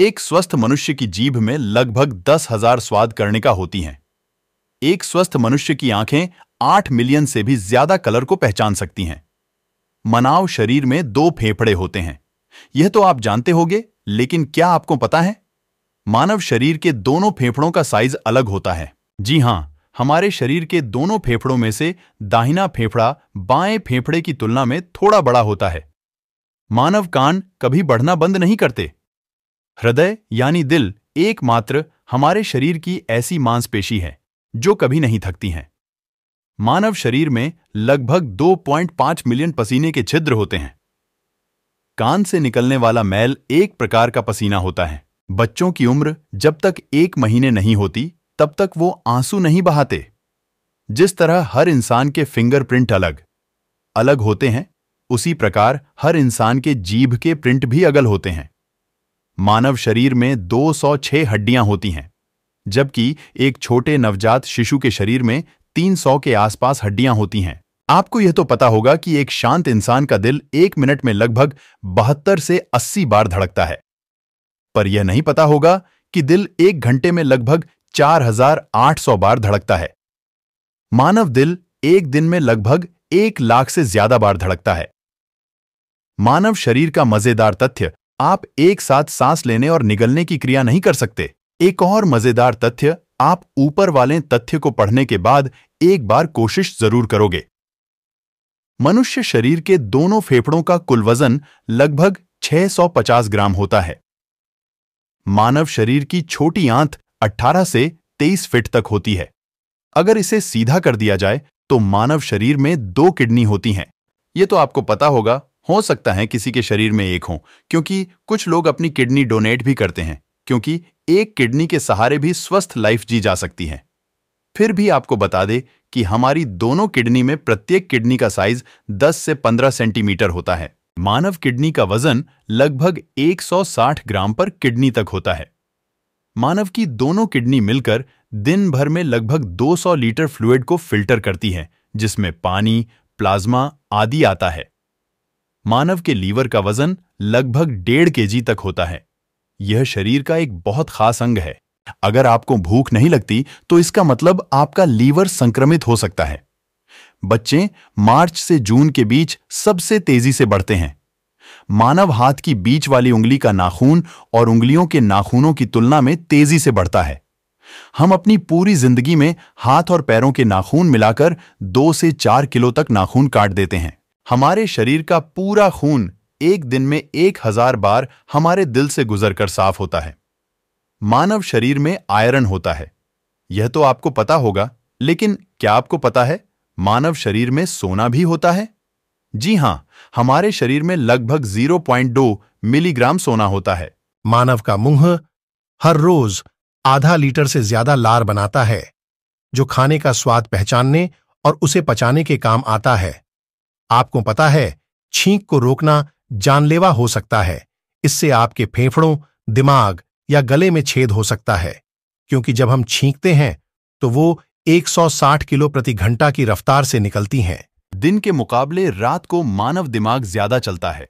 एक स्वस्थ मनुष्य की जीभ में लगभग दस हजार स्वाद करने का होती हैं एक स्वस्थ मनुष्य की आंखें आठ मिलियन से भी ज्यादा कलर को पहचान सकती हैं मनाव शरीर में दो फेफड़े होते हैं यह तो आप जानते होंगे, लेकिन क्या आपको पता है मानव शरीर के दोनों फेफड़ों का साइज अलग होता है जी हां हमारे शरीर के दोनों फेफड़ों में से दाहिना फेफड़ा बाएं फेफड़े की तुलना में थोड़ा बड़ा होता है मानव कान कभी बढ़ना बंद नहीं करते हृदय यानी दिल एकमात्र हमारे शरीर की ऐसी मांसपेशी है जो कभी नहीं थकती हैं मानव शरीर में लगभग 2.5 मिलियन पसीने के छिद्र होते हैं कान से निकलने वाला मैल एक प्रकार का पसीना होता है बच्चों की उम्र जब तक एक महीने नहीं होती तब तक वो आंसू नहीं बहाते जिस तरह हर इंसान के फिंगरप्रिंट अलग अलग होते हैं उसी प्रकार हर इंसान के जीभ के प्रिंट भी अलग होते हैं मानव शरीर में 206 हड्डियां होती हैं जबकि एक छोटे नवजात शिशु के शरीर में 300 के आसपास हड्डियां होती हैं आपको यह तो पता होगा कि एक शांत इंसान का दिल एक मिनट में लगभग बहत्तर से अस्सी बार धड़कता है पर यह नहीं पता होगा कि दिल एक घंटे में लगभग 4,800 बार धड़कता है मानव दिल एक दिन में लगभग एक लाख से ज्यादा बार धड़कता है मानव शरीर का मजेदार तथ्य आप एक साथ सांस लेने और निगलने की क्रिया नहीं कर सकते एक और मजेदार तथ्य आप ऊपर वाले तथ्य को पढ़ने के बाद एक बार कोशिश जरूर करोगे मनुष्य शरीर के दोनों फेफड़ों का कुल वजन लगभग 650 ग्राम होता है मानव शरीर की छोटी आंत 18 से 23 फीट तक होती है अगर इसे सीधा कर दिया जाए तो मानव शरीर में दो किडनी होती हैं ये तो आपको पता होगा हो सकता है किसी के शरीर में एक हो क्योंकि कुछ लोग अपनी किडनी डोनेट भी करते हैं क्योंकि एक किडनी के सहारे भी स्वस्थ लाइफ जी जा सकती है फिर भी आपको बता दे कि हमारी दोनों किडनी में प्रत्येक किडनी का साइज 10 से 15 सेंटीमीटर होता है मानव किडनी का वजन लगभग 160 ग्राम पर किडनी तक होता है मानव की दोनों किडनी मिलकर दिन भर में लगभग 200 लीटर फ्लूड को फिल्टर करती है जिसमें पानी प्लाज्मा आदि आता है मानव के लीवर का वजन लगभग डेढ़ के तक होता है यह शरीर का एक बहुत खास अंग है अगर आपको भूख नहीं लगती तो इसका मतलब आपका लीवर संक्रमित हो सकता है बच्चे मार्च से जून के बीच सबसे तेजी से बढ़ते हैं मानव हाथ की बीच वाली उंगली का नाखून और उंगलियों के नाखूनों की तुलना में तेजी से बढ़ता है हम अपनी पूरी जिंदगी में हाथ और पैरों के नाखून मिलाकर दो से चार किलो तक नाखून काट देते हैं हमारे शरीर का पूरा खून एक दिन में एक हजार बार हमारे दिल से गुजरकर साफ होता है मानव शरीर में आयरन होता है यह तो आपको पता होगा लेकिन क्या आपको पता है मानव शरीर में सोना भी होता है जी हां हमारे शरीर में लगभग 0.2 मिलीग्राम सोना होता है मानव का मुंह हर रोज आधा लीटर से ज्यादा लार बनाता है जो खाने का स्वाद पहचानने और उसे पचाने के काम आता है आपको पता है छींक को रोकना जानलेवा हो सकता है इससे आपके फेफड़ों दिमाग या गले में छेद हो सकता है क्योंकि जब हम छींकते हैं तो वो 160 किलो प्रति घंटा की रफ्तार से निकलती हैं दिन के मुकाबले रात को मानव दिमाग ज्यादा चलता है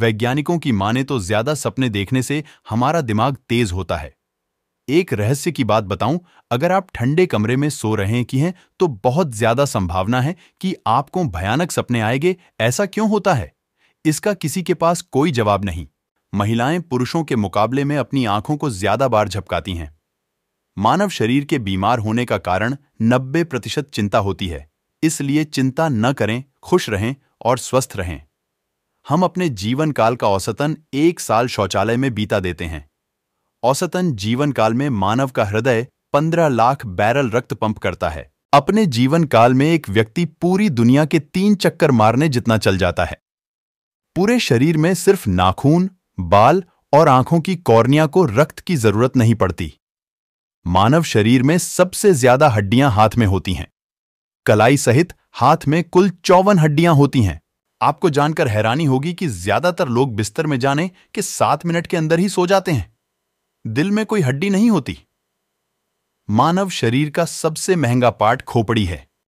वैज्ञानिकों की माने तो ज्यादा सपने देखने से हमारा दिमाग तेज होता है एक रहस्य की बात बताऊं अगर आप ठंडे कमरे में सो रहे की हैं तो बहुत ज्यादा संभावना है कि आपको भयानक सपने आएंगे ऐसा क्यों होता है इसका किसी के पास कोई जवाब नहीं महिलाएं पुरुषों के मुकाबले में अपनी आंखों को ज्यादा बार झपकाती हैं मानव शरीर के बीमार होने का कारण 90 प्रतिशत चिंता होती है इसलिए चिंता न करें खुश रहें और स्वस्थ रहें हम अपने जीवन काल का औसतन एक साल शौचालय में बीता देते हैं औसतन जीवन काल में मानव का हृदय 15 लाख बैरल रक्त पंप करता है अपने जीवन काल में एक व्यक्ति पूरी दुनिया के तीन चक्कर मारने जितना चल जाता है पूरे शरीर में सिर्फ नाखून बाल और आंखों की कॉर्निया को रक्त की जरूरत नहीं पड़ती मानव शरीर में सबसे ज्यादा हड्डियां हाथ में होती हैं कलाई सहित हाथ में कुल चौवन हड्डियां होती हैं आपको जानकर हैरानी होगी कि ज्यादातर लोग बिस्तर में जाने के सात मिनट के अंदर ही सो जाते हैं दिल में कोई हड्डी नहीं होती मानव शरीर का सबसे महंगा पार्ट खोपड़ी है